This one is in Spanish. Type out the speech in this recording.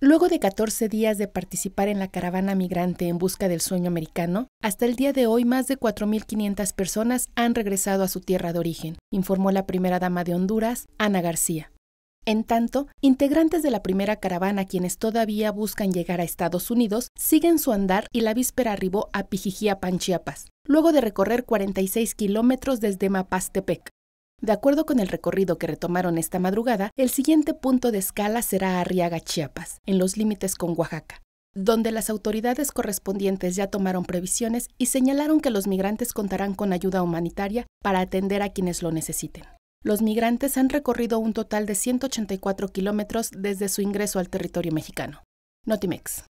Luego de 14 días de participar en la caravana migrante en busca del sueño americano, hasta el día de hoy más de 4.500 personas han regresado a su tierra de origen, informó la primera dama de Honduras, Ana García. En tanto, integrantes de la primera caravana quienes todavía buscan llegar a Estados Unidos siguen su andar y la víspera arribó a Pijijía Panchiapas, luego de recorrer 46 kilómetros desde Mapastepec, de acuerdo con el recorrido que retomaron esta madrugada, el siguiente punto de escala será Arriaga, Chiapas, en los límites con Oaxaca, donde las autoridades correspondientes ya tomaron previsiones y señalaron que los migrantes contarán con ayuda humanitaria para atender a quienes lo necesiten. Los migrantes han recorrido un total de 184 kilómetros desde su ingreso al territorio mexicano. Notimex.